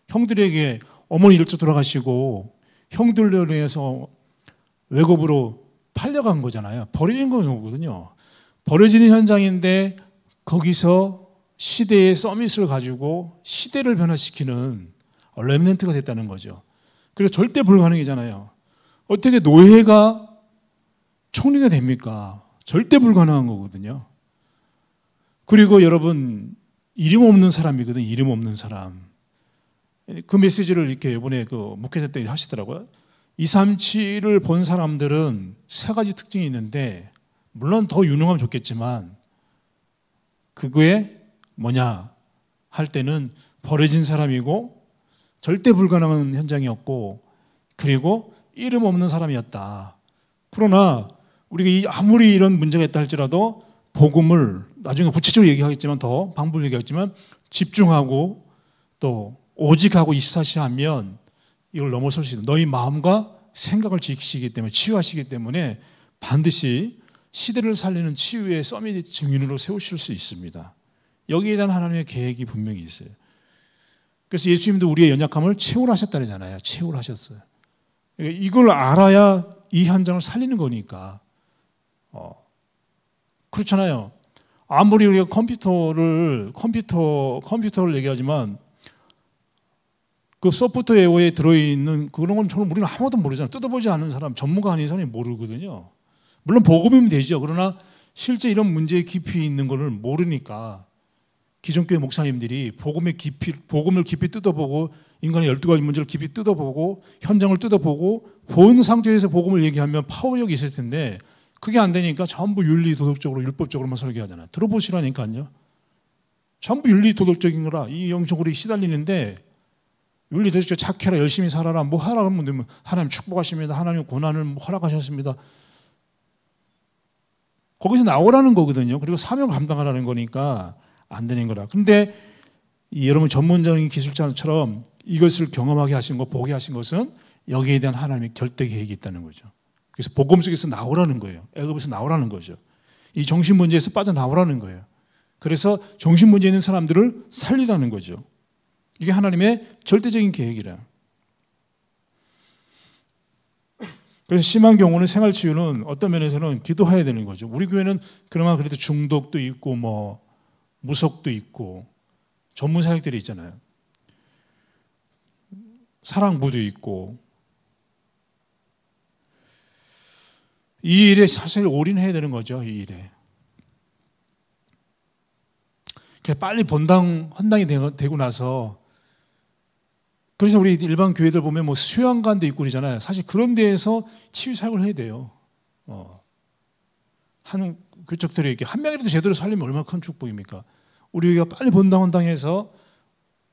형들에게 어머니 일찍 돌아가시고 형들로 인해서 외국으로 팔려간 거잖아요. 버려진 거거든요. 버려지 현장인데 거기서 시대의 서밋을 가지고 시대를 변화시키는 렘넨트가 됐다는 거죠. 그래서 절대 불가능이잖아요. 어떻게 노예가 총리가 됩니까? 절대 불가능한 거거든요. 그리고 여러분 이름 없는 사람이거든 이름 없는 사람. 그 메시지를 이렇게 이번에 그 목회자 때 하시더라고요. 237을 본 사람들은 세 가지 특징이 있는데 물론 더 유능하면 좋겠지만 그거에 뭐냐 할 때는 버려진 사람이고 절대 불가능한 현장이었고 그리고 이름 없는 사람이었다. 그러나 우리가 아무리 이런 문제가 있다 할지라도 복음을 나중에 구체적으로 얘기하겠지만 더 방법을 얘기하겠지만 집중하고 또 오직하고 24시 하면 이걸 넘어설 수있는 너희 마음과 생각을 지키시기 때문에 치유하시기 때문에 반드시 시대를 살리는 치유의 서밋 증인으로 세우실 수 있습니다. 여기에 대한 하나님의 계획이 분명히 있어요. 그래서 예수님도 우리의 연약함을 채울하셨다잖아요. 채울하셨어요. 이걸 알아야 이 현장을 살리는 거니까. 어. 그렇잖아요. 아무리 우리가 컴퓨터를 컴퓨터 컴퓨터를 얘기하지만 그 소프트웨어에 들어있는 그런 건 저는 우리는 아무도 모르잖아요. 뜯어보지 않은 사람, 전문가 아닌 사람이 모르거든요. 물론 보급이면 되죠. 그러나 실제 이런 문제의 깊이 있는 것을 모르니까 기존 교회 목사님들이 복음의 깊이, 복음을 깊이 뜯어보고 인간의 열두 가지 문제를 깊이 뜯어보고 현장을 뜯어보고 본 상태에서 복음을 얘기하면 파워력이 있을 텐데 그게 안 되니까 전부 윤리 도덕적으로 율법적으로만 설계하잖아요. 들어보시라니까요. 전부 윤리 도덕적인 거라 이 영적으로 시달리는데 윤리 도대체 착해라 열심히 살아라 뭐 하라 그러면 되면 하나님 축복하십니다. 하나님 고난을 뭐 허락하셨습니다. 거기서 나오라는 거거든요. 그리고 사명 감당하라는 거니까 안 되는 거라. 근데 여러분 전문적인 기술자처럼 이것을 경험하게 하신 거 보게 하신 것은 여기에 대한 하나님의 결대 계획이 있다는 거죠. 그래서 복음 속에서 나오라는 거예요. 애굽에서 나오라는 거죠. 이 정신 문제에서 빠져나오라는 거예요. 그래서 정신 문제 있는 사람들을 살리라는 거죠. 이게 하나님의 절대적인 계획이라. 그래서 심한 경우는 생활 치유는 어떤 면에서는 기도해야 되는 거죠. 우리 교회는 그나마 그래도 중독도 있고 뭐 무속도 있고 전문 사역들이 있잖아요. 사랑부도 있고 이 일에 사실 올인해야 되는 거죠. 이 일에. 빨리 본당 헌당이 되고 나서 그래서 우리 일반 교회들 보면 뭐 수양관도 있고 그러잖아요. 사실 그런 데에서 치유 사역을 해야 돼요. 어. 한 그쪽들이 이렇게 한 명이라도 제대로 살리면 얼마나 축복입니까? 우리가 빨리 본당 헌당에서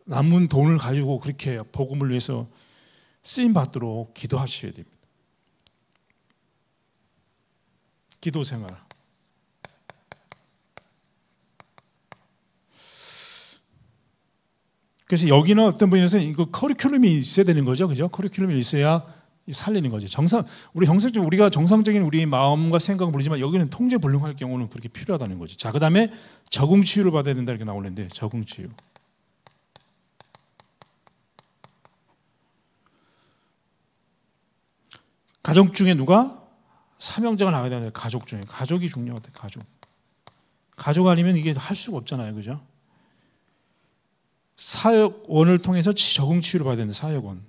남은 돈을 가지고 그렇게 복음을 위해서 쓰임 받도록 기도하셔야 됩니다. 기도 생활. 그래서 여기는 어떤 분에서 이거 커리큘럼이 있어야 되는 거죠, 그죠? 커리큘럼이 있어야 살리는 거죠. 정상 우리 정상적 우리가 정상적인 우리 마음과 생각은 모르지만 여기는 통제 불능할 경우는 그렇게 필요하다는 거죠. 자, 그다음에 적응 치유를 받아야 된다 이렇게 나오는데 적응 치유. 가족 중에 누가 사명자가 나가야 되는데 가족 중에 가족이 중요하다. 가족. 가족 아니면 이게 할 수가 없잖아요. 그죠? 사역원을 통해서 적응 치유를 받아야 되는 사역원.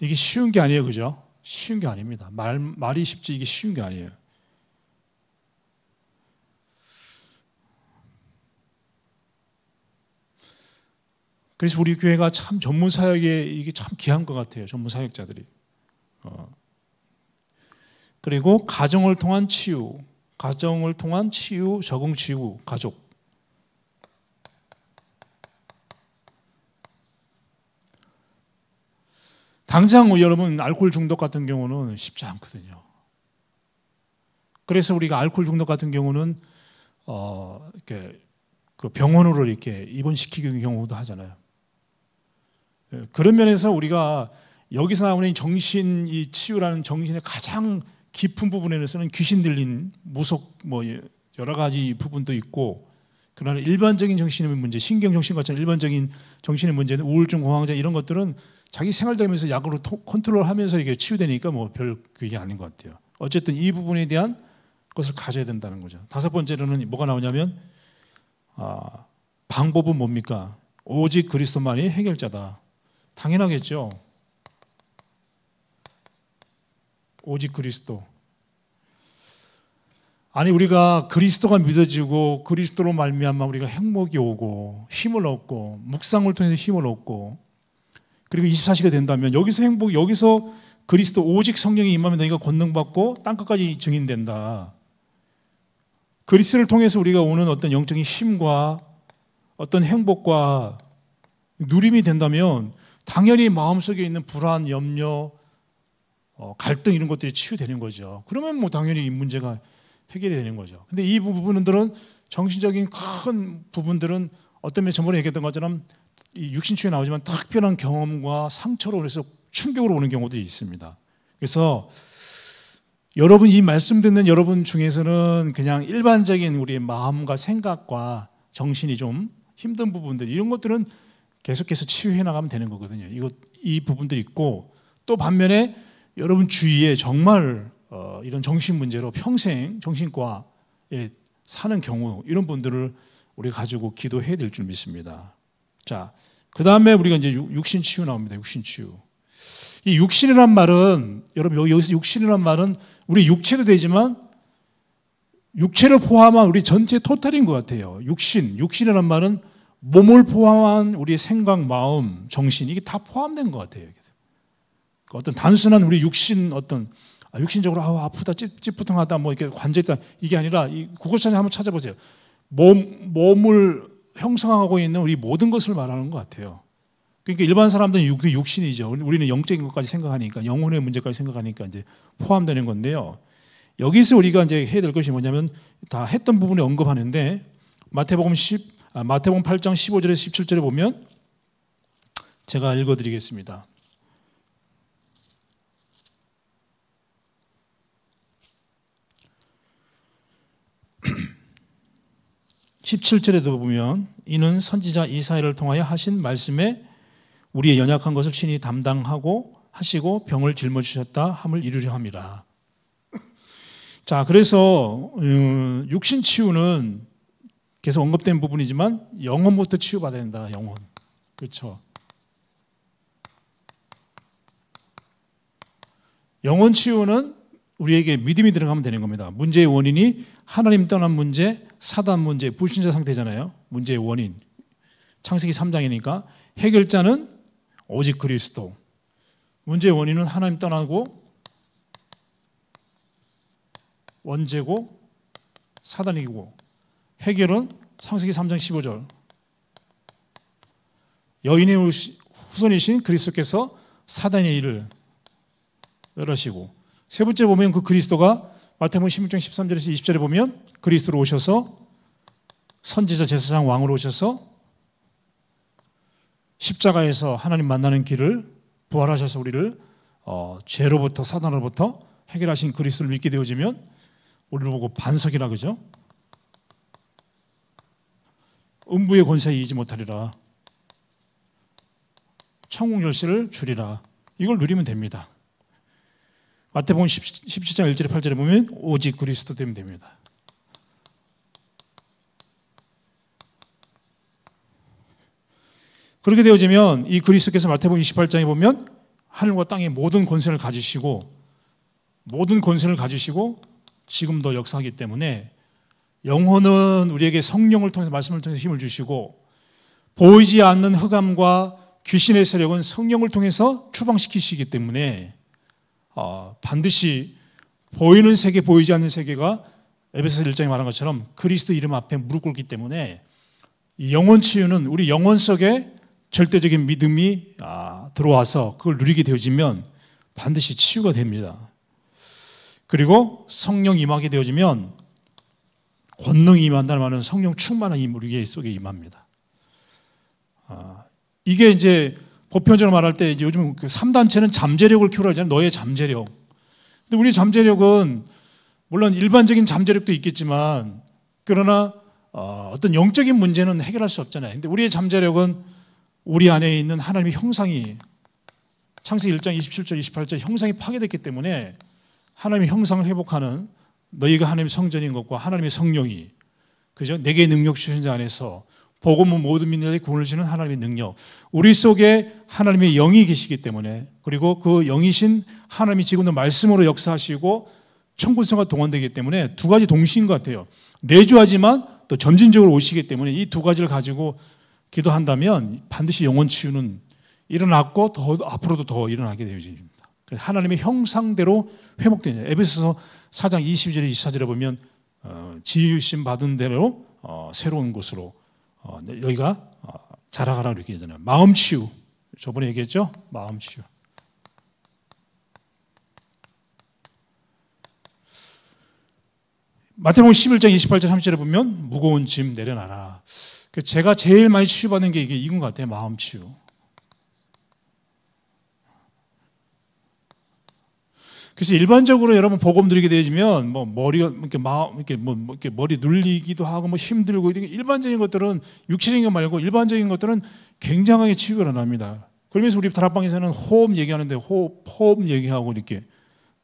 이게 쉬운 게 아니에요, 그죠? 쉬운 게 아닙니다. 말 말이 쉽지 이게 쉬운 게 아니에요. 그래서 우리 교회가 참 전문 사역에 이게 참 귀한 것 같아요. 전문 사역자들이. 어. 그리고 가정을 통한 치유, 가정을 통한 치유, 적응 치유, 가족. 당장 여러분 알코올 중독 같은 경우는 쉽지 않거든요. 그래서 우리가 알코올 중독 같은 경우는 어, 이렇게 그 병원으로 이렇게 입원시키는 경우도 하잖아요. 예, 그런 면에서 우리가 여기서 나오는 정신 이 치유라는 정신의 가장 깊은 부분에서는 귀신 들린 무속 뭐 예, 여러 가지 부분도 있고 그러나 일반적인 정신의 문제, 신경 정신 같은 일반적인 정신의 문제는 우울증, 공황장 이런 것들은 자기 생활 되면서 약으로 컨트롤하면서 이게 치유되니까 뭐 별 그게 아닌 것 같아요. 어쨌든 이 부분에 대한 것을 가져야 된다는 거죠. 다섯 번째로는 뭐가 나오냐면 아, 방법은 뭡니까? 오직 그리스도만이 해결자다. 당연하겠죠. 오직 그리스도. 아니 우리가 그리스도가 믿어지고 그리스도로 말미암아 우리가 행복이 오고 힘을 얻고 묵상을 통해서 힘을 얻고 그리고 24시가 된다면 여기서 행복, 여기서 그리스도 오직 성령이 임하면 너희가 권능받고 땅끝까지 증인된다. 그리스를 통해서 우리가 오는 어떤 영적인 힘과 어떤 행복과 누림이 된다면 당연히 마음속에 있는 불안, 염려, 어, 갈등 이런 것들이 치유되는 거죠. 그러면 뭐 당연히 이 문제가 해결이 되는 거죠. 근데 이 부분들은 정신적인 큰 부분들은 어떤 면 저번에 얘기했던 것처럼 육신치에 나오지만 특별한 경험과 상처로 인해서 충격으로 오는 경우도 있습니다. 그래서 여러분 이 말씀 듣는 여러분 중에서는 그냥 일반적인 우리의 마음과 생각과 정신이 좀 힘든 부분들 이런 것들은 계속해서 치유해 나가면 되는 거거든요. 이거 이 부분들 있고 또 반면에 여러분 주위에 정말 어, 이런 정신 문제로 평생 정신과에 사는 경우 이런 분들을 우리 가지고 기도해야 될 줄 믿습니다. 자, 그 다음에 우리가 이제 육신 치유 나옵니다. 육신 치유. 이 육신이란 말은 여러분 여기서 육신이란 말은 우리 육체도 되지만 육체를 포함한 우리 전체 토탈인 것 같아요. 육신, 육신이란 말은 몸을 포함한 우리의 생각, 마음, 정신 이게 다 포함된 것 같아요. 그 어떤 단순한 우리 육신 어떤 아, 육신적으로 아, 아프다, 찌뿌통하다, 뭐 이렇게 관절이다 이게 아니라 이구어사전 한번 찾아보세요. 몸 몸을 형성하고 있는 우리 모든 것을 말하는 것 같아요. 그러니까 일반 사람들은 육, 육신이죠. 우리는 영적인 것까지 생각하니까 영혼의 문제까지 생각하니까 이제 포함되는 건데요. 여기서 우리가 이제 해야 될 것이 뭐냐면 다 했던 부분에 언급하는데 마태복음 10 아, 마태복음 8장 15절에서 17절에 보면 제가 읽어 드리겠습니다. 17절에도 보면 이는 선지자 이사야를 통하여 하신 말씀에 우리의 연약한 것을 친히 담당하고 하시고 병을 짊어지셨다 함을 이루려 합니다. 자, 그래서 어, 육신 치유는 계속 언급된 부분이지만 영혼부터 치유받아야 된다. 영혼. 그렇죠. 영혼 치유는 우리에게 믿음이 들어가면 되는 겁니다. 문제의 원인이 하나님 떠난 문제, 사단 문제, 불신자 상태잖아요. 문제의 원인. 창세기 3장이니까 해결자는 오직 그리스도. 문제의 원인은 하나님 떠나고 원죄고 사단이고 해결은 창세기 3장 15절. 여인의 후손이신 그리스도께서 사단의 일을 멸하시고 세 번째 보면 그 그리스도가 마태복음 16장 13절에서 20절에 보면 그리스도로 오셔서 선지자 제사장 왕으로 오셔서 십자가에서 하나님 만나는 길을 부활하셔서 우리를 어, 죄로부터 사단으로부터 해결하신 그리스도를 믿게 되어지면 우리를 보고 반석이라 그죠? 음부의 권세에 이지 못하리라. 천국 열쇠를 줄이라. 이걸 누리면 됩니다. 마태복음 17장 1절에 8절에 보면 오직 그리스도 되면 됩니다. 그렇게 되어지면 이 그리스도께서 마태복음 28장에 보면 하늘과 땅의 모든 권세를 가지시고 모든 권세를 가지시고 지금도 역사하기 때문에 영혼은 우리에게 성령을 통해서 말씀을 통해서 힘을 주시고 보이지 않는 흑암과 귀신의 세력은 성령을 통해서 추방시키시기 때문에 어, 반드시 보이는 세계 보이지 않는 세계가 에베소 서 1장에 말한 것처럼 그리스도 이름 앞에 무릎 꿇기 때문에 영혼 치유는 우리 영혼 속에 절대적인 믿음이 아, 들어와서 그걸 누리게 되어지면 반드시 치유가 됩니다. 그리고 성령 임하게 되어지면 권능이 임한다는 말은 성령 충만한 이물리에 속에 임합니다. 아, 이게 이제 보편적으로 말할 때 이제 요즘 그 3단체는 잠재력을 키우라 하잖아요. 너의 잠재력. 근데 우리 잠재력은 물론 일반적인 잠재력도 있겠지만 그러나 어, 어떤 영적인 문제는 해결할 수 없잖아요. 근데 우리의 잠재력은 우리 안에 있는 하나님의 형상이 창세기 1장 27절 28절 형상이 파괴됐기 때문에 하나님의 형상을 회복하는 너희가 하나님의 성전인 것과 하나님의 성령이 그죠? 내게 능력 주신 자 안에서 복음은 모든 민족에 구원을 주는 하나님의 능력. 우리 속에 하나님의 영이 계시기 때문에 그리고 그 영이신 하나님이 지금도 말씀으로 역사하시고 천군성과 동원되기 때문에 두 가지 동시인 것 같아요. 내주하지만 또 점진적으로 오시기 때문에 이 두 가지를 가지고 기도한다면 반드시 영혼 치유는 일어났고 더 앞으로도 더 일어나게 되어집니다. 하나님의 형상대로 회복되냐. 에베소서 4장 22절 24절에 보면 어, 지유신 받은 대로 어, 새로운 곳으로 어, 네, 여기가 어, 자라가라 이렇게 얘기잖아요. 하 마음 치유. 저번에 얘기했죠? 마음 치유. 마태복음 11장 28절 30절에 보면 무거운 짐 내려놔라. 그 제가 제일 많이 치유받는 게 이게 이건 것 같아요. 마음 치유. 그래서 일반적으로 여러분 복음 드리게 되면 뭐 머리가 이렇게 마 이렇게 뭐, 뭐 이렇게 머리 눌리기도 하고 뭐 힘들고 이런 일반적인 것들은 육체적인 것 말고 일반적인 것들은 굉장하게 치유가 일어납니다. 그러면서 우리 다락방에서는 호흡 얘기하는데 호흡, 호흡 얘기하고 이렇게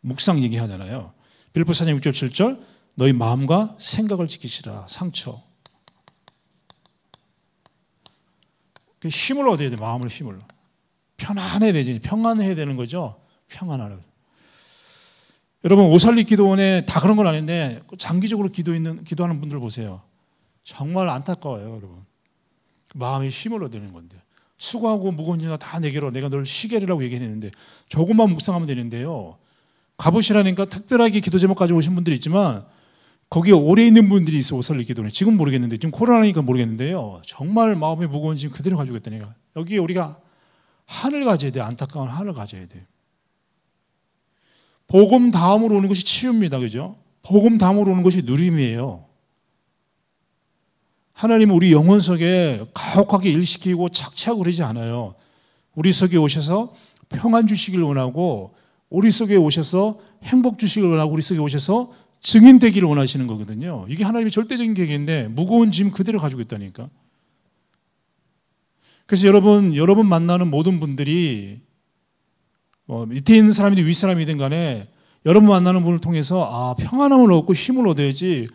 묵상 얘기하잖아요. 빌보 사장 6절 7절 너희 마음과 생각을 지키시라 상처. 힘을 얻어야 돼 마음을 힘을 편안해야 되지 평안해야 되는 거죠. 평안하라. 여러분 오살리 기도원에 다 그런 건 아닌데 장기적으로 기도 있는 기도하는 분들 보세요. 정말 안타까워요, 여러분. 마음이 힘을 얻는 건데 수고하고 무거운 짐이나 다 내게로 내가 널 시계리라고 얘기했는데 조금만 묵상하면 되는데요. 가보시라니까 특별하게 기도 제목까지 오신 분들이 있지만 거기에 오래 있는 분들이 있어 오살리 기도는 지금 모르겠는데 지금 코로나니까 모르겠는데요. 정말 마음이 무거운 짐 그대로 가지고 있다니까 여기에 우리가 한을 가져야 돼 안타까운 한을 가져야 돼 복음 다음으로 오는 것이 치유입니다. 그죠? 복음 다음으로 오는 것이 누림이에요. 하나님은 우리 영혼 속에 가혹하게 일시키고 착취하고 그러지 않아요. 우리 속에 오셔서 평안 주시길 원하고 우리 속에 오셔서 행복 주시길 원하고 우리 속에 오셔서 증인되기를 원하시는 거거든요. 이게 하나님의 절대적인 계획인데 무거운 짐 그대로 가지고 있다니까. 그래서 여러분, 여러분 만나는 모든 분들이 어, 밑에 있는 사람이든 위 사람이든 간에 여러분 만나는 분을 통해서 아 평안함을 얻고 힘을 얻어야지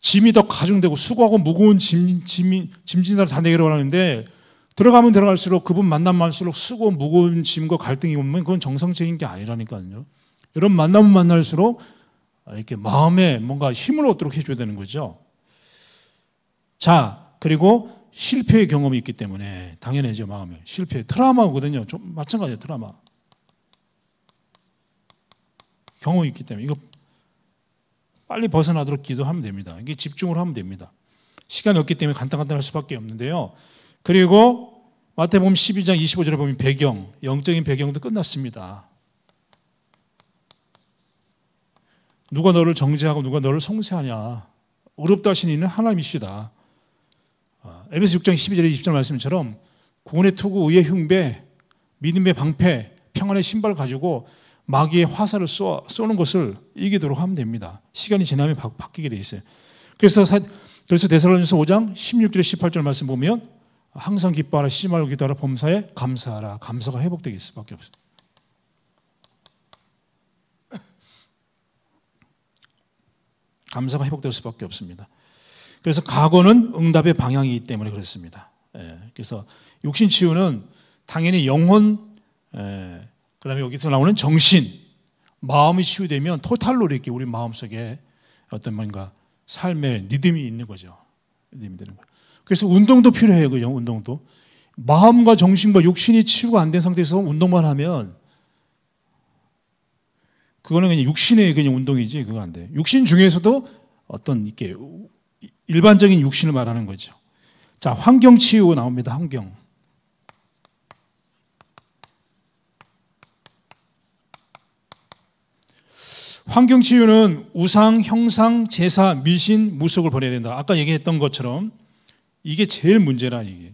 짐이 더 가중되고 수고하고 무거운 짐, 짐이, 짐진사를 다 내기로 하는데 들어가면 들어갈수록 그분 만나면 만날수록 수고 무거운 짐과 갈등이 오면 그건 정상적인 게 아니라니까요. 여러 분 만나면 만날수록 이렇게 마음에 뭔가 힘을 얻도록 해줘야 되는 거죠. 자, 그리고 실패의 경험이 있기 때문에 당연해져 마음에. 실패. 트라우마거든요. 좀 마찬가지예요, 트라우마. 경험이 있기 때문에 이거 빨리 벗어나도록 기도하면 됩니다. 이게 집중을 하면 됩니다. 시간이 없기 때문에 간단간단할 수밖에 없는데요. 그리고 마태복음 12장 25절에 보면 배경, 영적인 배경도 끝났습니다. 누가 너를 정죄하고 누가 너를 송세하냐. 어렵다 하신 이는 하나님이시다. 아, 에베소 6장 12절에 20절 말씀처럼 구원의 투구, 의의 흉배, 믿음의 방패, 평안의 신발 가지고 마귀의 화살을 쏘, 쏘는 것을 이기도록 하면 됩니다. 시간이 지나면 바, 뀌게돼 있어요. 그래서 사, 그래서 데살로니서 5장 1 6절 18절 말씀 보면 항상 기뻐하라 심하고 기도하라 범사에 감사하라 감사가 회복되기 수밖에 없어요. 감사가 회복될 수밖에 없습니다. 그래서 과거는 응답의 방향이기 때문에 그렇습니다. 예, 그래서 육신 치유는 당연히 영혼 예, 그 다음에 여기서 나오는 정신, 마음이 치유되면 토탈로 이렇게 우리 마음속에 어떤 뭔가 삶의 리듬이 있는 거죠. 리듬이 되는 거. 그래서 운동도 필요해요. 그죠? 운동도. 마음과 정신과 육신이 치유가 안 된 상태에서 운동만 하면 그거는 그냥 육신의 그냥 운동이지 그거 안 돼. 육신 중에서도 어떤 이렇게 일반적인 육신을 말하는 거죠. 자, 환경 치유 나옵니다. 환경. 환경치유는 우상, 형상, 제사, 미신, 무속을 버려야 된다. 아까 얘기했던 것처럼 이게 제일 문제라 이게.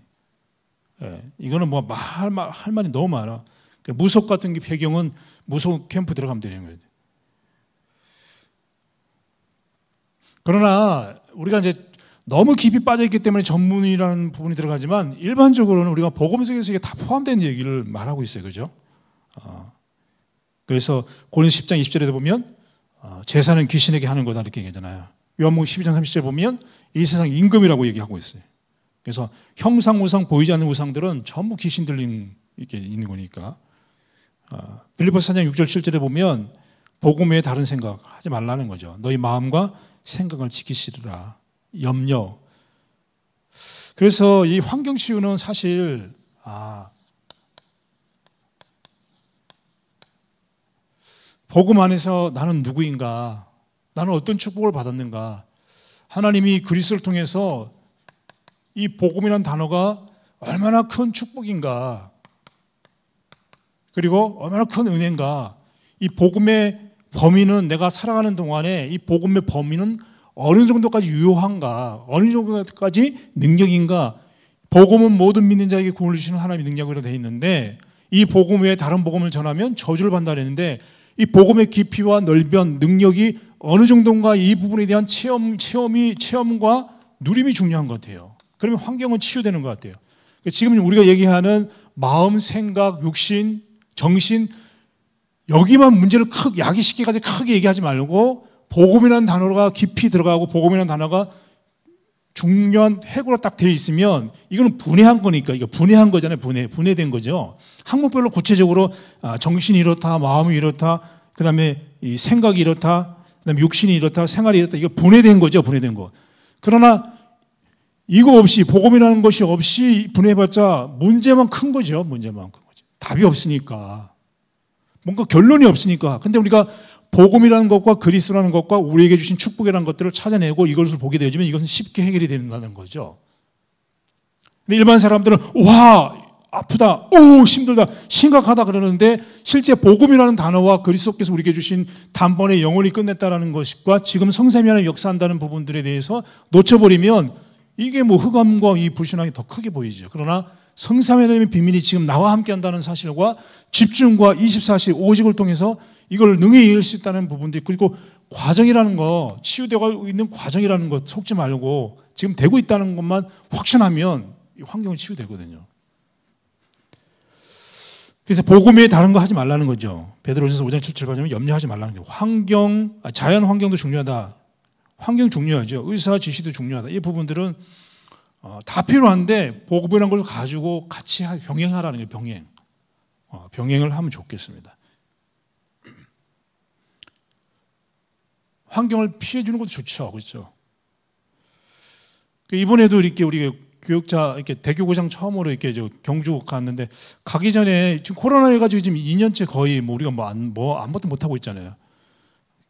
예, 이거는 뭐말할 말이 너무 많아. 그러니까 무속 같은 게 배경은 무속 캠프 들어가면 되는 거예요. 그러나 우리가 이제 너무 깊이 빠져 있기 때문에 전문이라는 부분이 들어가지만 일반적으로는 우리가 복음서에서 이게 다 포함된 얘기를 말하고 있어요, 그죠? 어. 그래서 고린 10장 2 0절에 보면 어, 제사는 귀신에게 하는 거다 이렇게 얘기하잖아요. 요한복음 12장 30절 보면 이 세상 임금이라고 얘기하고 있어요. 그래서 형상 우상 보이지 않는 우상들은 전부 귀신 들린 이게 있는 거니까. 어, 빌리포스 사장 6절 7절에 보면 복음 외에 다른 생각 하지 말라는 거죠. 너희 마음과 생각을 지키시리라. 염려. 그래서 이 환경 치유는 사실 아, 복음 안에서 나는 누구인가? 나는 어떤 축복을 받았는가? 하나님이 그리스를 통해서 이 복음이란 단어가 얼마나 큰 축복인가? 그리고 얼마나 큰 은혜인가? 이 복음의 범위는 내가 살아가는 동안에 이 복음의 범위는 어느 정도까지 유효한가? 어느 정도까지 능력인가? 복음은 모든 믿는 자에게 구원을 주시는 하나님의 능력으로 되어 있는데 이 복음 외에 다른 복음을 전하면 저주를 받는다 그는데 이 복음의 깊이와 넓이와 능력이 어느 정도인가 이 부분에 대한 체험, 체험이, 체험과 누림이 중요한 것 같아요. 그러면 환경은 치유되는 것 같아요. 지금 우리가 얘기하는 마음, 생각, 육신, 정신, 여기만 문제를 크게, 야기시기까지 크게 얘기하지 말고, 복음이라는 단어가 깊이 들어가고, 복음이라는 단어가 중요한 핵으로 딱 되어 있으면 이거는 분해한 거니까 이거 분해한 거잖아요. 분해 분해된 거죠. 항목별로 구체적으로 아, 정신이 이렇다, 마음이 이렇다, 그다음에 이 생각이 이렇다, 그다음에 육신이 이렇다, 생활이 이렇다. 이거 분해된 거죠. 분해된 거. 그러나 이거 없이 복음이라는 것이 없이 분해해봤자 문제만 큰 거죠. 문제만 큰 거죠. 답이 없으니까. 뭔가 결론이 없으니까. 근데 우리가 복음이라는 것과 그리스라는 것과 우리에게 주신 축복이라는 것들을 찾아내고 이것을 보게 되어지면 이것은 쉽게 해결이 된다는 거죠. 근데 일반 사람들은 와 아프다, 오 힘들다, 심각하다 그러는데 실제 복음이라는 단어와 그리스도께서 우리에게 주신 단번에 영원히 끝냈다라는 것과 지금 성세면안을 역사한다는 부분들에 대해서 놓쳐버리면 이게 뭐 흑암과 이 불신앙이 더 크게 보이죠. 그러나 성사회님의 비밀이 지금 나와 함께 한다는 사실과 집중과 24시 오직을 통해서 이걸 능히 이을 수 있다는 부분도 있고 그리고 과정이라는 거 치유되고 있는 과정이라는 것 속지 말고 지금 되고 있다는 것만 확신하면 환경이 치유되거든요. 그래서 복음 에 다른 거 하지 말라는 거죠. 베드로전서 5장 7절까지는 염려하지 말라는 거. 환경, 아, 자연 환경도 중요하다. 환경 중요하죠. 의사 지시도 중요하다. 이 부분들은 어, 다 필요한데 복음이라는 걸 가지고 같이 병행하라는 게 병행. 어, 병행을 하면 좋겠습니다. 환경을 피해 주는 것도 좋죠. 그렇죠? 그 이번에도 이렇게 우리 교육자 이렇게 대교구장 처음으로 이렇게 저 경주 갔는데 가기 전에 지금 코로나 해가지고 지금 2년째 거의 뭐 우리가 뭐안뭐 뭐 아무것도 못 하고 있잖아요.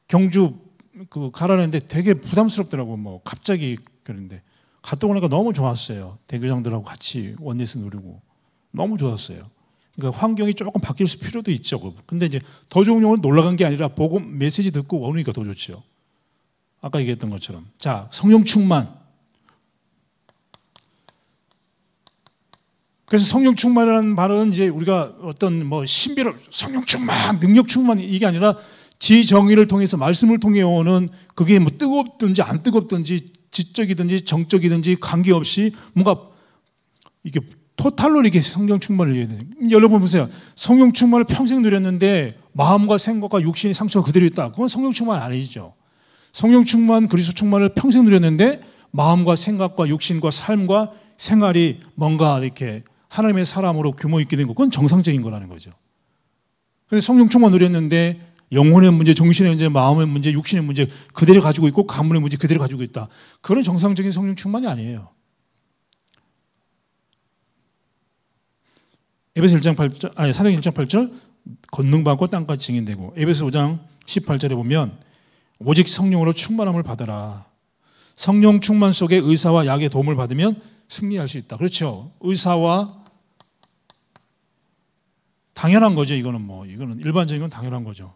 경주 그 가라는데 되게 부담스럽더라고 뭐 갑자기 그런데 갔다 오니까 너무 좋았어요. 대교장들하고 같이 원내스 누리고 너무 좋았어요. 그러니까 환경이 조금 바뀔 필요도 있죠. 근데 이제 더 좋은 경우는 놀라간 게 아니라 복음 메시지 듣고 오니까 더 좋죠. 아까 얘기했던 것처럼 자 성령 충만. 그래서 성령 충만이라는 말은 이제 우리가 어떤 뭐 신비로 성령 충만, 능력 충만 이게 아니라 지 정의를 통해서 말씀을 통해 오는 그게 뭐 뜨겁든지 안 뜨겁든지 지적이든지 정적이든지 관계없이 뭔가 이게 토탈로 이렇게 성령 충만을 이어야 돼요. 여러분 보세요. 성령 충만을 평생 누렸는데 마음과 생각과 육신의 상처가 그대로 있다. 그건 성령 충만 아니죠. 성령 충만, 그리스도 충만을 평생 누렸는데 마음과 생각과 육신과 삶과 생활이 뭔가 이렇게 하나님의 사람으로 규모 있게 된 것, 그 정상적인 거라는 거죠. 그래서 성령 충만 누렸는데 영혼의 문제, 정신의 문제, 마음의 문제, 육신의 문제 그대로 가지고 있고 가문의 문제 그대로 가지고 있다. 그런 정상적인 성령 충만이 아니에요. 에베소 1장 8절, 아니 사도행 1장 8절 권능받고 땅까 증인되고 에베소 5장 18절에 보면 오직 성령으로 충만함을 받아라. 성령 충만 속에 의사와 약의 도움을 받으면 승리할 수 있다. 그렇죠. 의사와 당연한 거죠. 이거는 뭐 이거는 일반적인 건 당연한 거죠.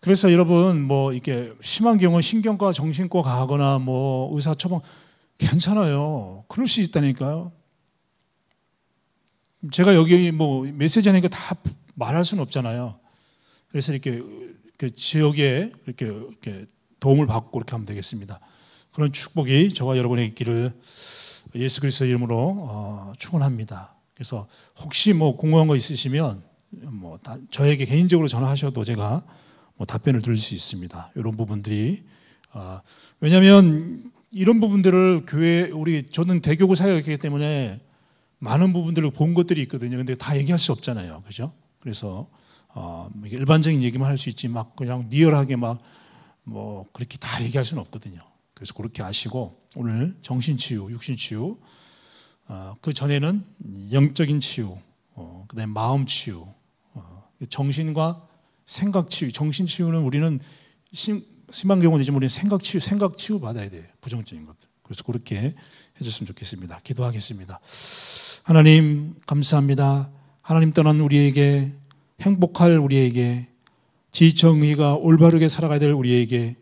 그래서 여러분 뭐 이렇게 심한 경우 신경과 정신과 가거나 뭐 의사 처방 괜찮아요. 그럴 수 있다니까요. 제가 여기 뭐 메시지 하니까 다 말할 수는 없잖아요. 그래서 이렇게 그 지역에 이렇게, 이렇게 도움을 받고 이렇게 하면 되겠습니다. 그런 축복이 저와 여러분의 있기를 예수 그리스도 이름으로 어, 축원합니다. 그래서 혹시 뭐 궁금한 거 있으시면 뭐 다, 저에게 개인적으로 전화하셔도 제가 뭐 답변을 드릴 수 있습니다. 이런 부분들이 어, 왜냐하면 이런 부분들을 교회 우리 저는 대교구 사역이기 때문에 많은 부분들을 본 것들이 있거든요. 근데 다 얘기할 수 없잖아요. 그죠? 그래서 어, 뭐 일반적인 얘기만 할 수 있지 막 그냥 리얼하게 막 뭐 그렇게 다 얘기할 수는 없거든요. 그래서 그렇게 아시고 오늘 정신 치유, 육신 치유, 어, 그 전에는 영적인 치유, 어, 그다음 마음 치유, 어, 정신과 생각 치유. 정신 치유는 우리는 심한 경우는 이제 우리는 생각 치유, 생각 치유 받아야 돼요. 부정적인 것들. 그래서 그렇게 해줬으면 좋겠습니다. 기도하겠습니다. 하나님, 감사합니다. 하나님 떠난 우리에게 행복할 우리에게 지정의가 올바르게 살아가야 될 우리에게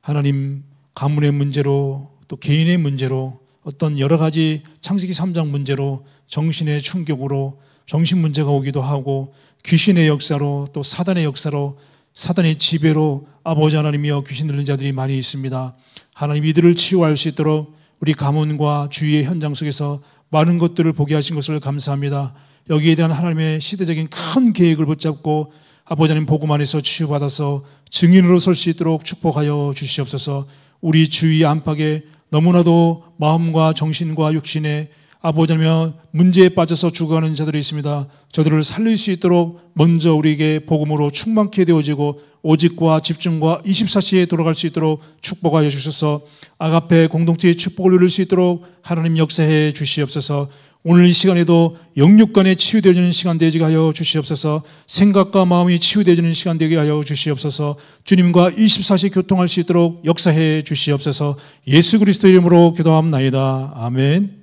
하나님 가문의 문제로 또 개인의 문제로 어떤 여러 가지 창세기 3장 문제로 정신의 충격으로 정신 문제가 오기도 하고 귀신의 역사로 또 사단의 역사로 사단의 지배로 아버지 하나님이여 귀신 들린 자들이 많이 있습니다. 하나님 이들을 치유할 수 있도록 우리 가문과 주위의 현장 속에서 많은 것들을 보게 하신 것을 감사합니다. 여기에 대한 하나님의 시대적인 큰 계획을 붙잡고 아버지 하나님 복음 안에서 치유받아서 증인으로 설 수 있도록 축복하여 주시옵소서 우리 주위 안팎에 너무나도 마음과 정신과 육신에 아버지 며 문제에 빠져서 죽어가는 자들이 있습니다. 저들을 살릴 수 있도록 먼저 우리에게 복음으로 충만케 되어지고 오직과 집중과 24시에 돌아갈 수 있도록 축복하여 주셔서 아가페 공동체의 축복을 누릴 수 있도록 하나님 역사해 주시옵소서 오늘 이 시간에도 영육간에 치유되어지는 시간 되게 하여 주시옵소서 생각과 마음이 치유되어지는 시간 되게 하여 주시옵소서 주님과 24시 교통할 수 있도록 역사해 주시옵소서 예수 그리스도 이름으로 기도함나다 아멘